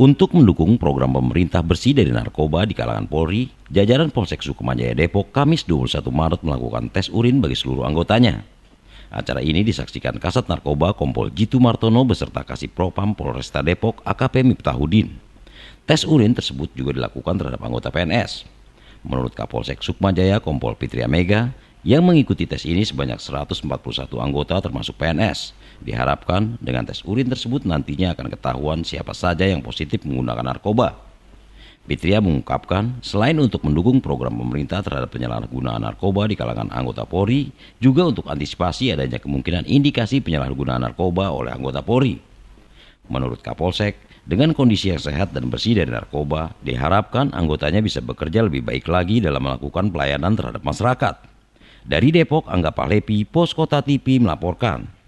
Untuk mendukung program pemerintah bersih dari narkoba di kalangan Polri, jajaran Polsek Sukumajaya Depok Kamis 21 Maret melakukan tes urin bagi seluruh anggotanya. Acara ini disaksikan Kasat Narkoba Kompol Jitu Martono beserta Kasih Propam Polresta Depok AKP Miftahudin. Tes urin tersebut juga dilakukan terhadap anggota PNS. Menurut Kapolsek Sukmajaya Kompol Pitria Mega, yang mengikuti tes ini sebanyak 141 anggota termasuk PNS. Diharapkan dengan tes urin tersebut nantinya akan ketahuan siapa saja yang positif menggunakan narkoba. Fitria mengungkapkan, selain untuk mendukung program pemerintah terhadap penyalahgunaan narkoba di kalangan anggota Polri, juga untuk antisipasi adanya kemungkinan indikasi penyalahgunaan narkoba oleh anggota Polri. Menurut Kapolsek, dengan kondisi yang sehat dan bersih dari narkoba, diharapkan anggotanya bisa bekerja lebih baik lagi dalam melakukan pelayanan terhadap masyarakat. Dari Depok, Angga Pahlepi, Pos Kota TV melaporkan.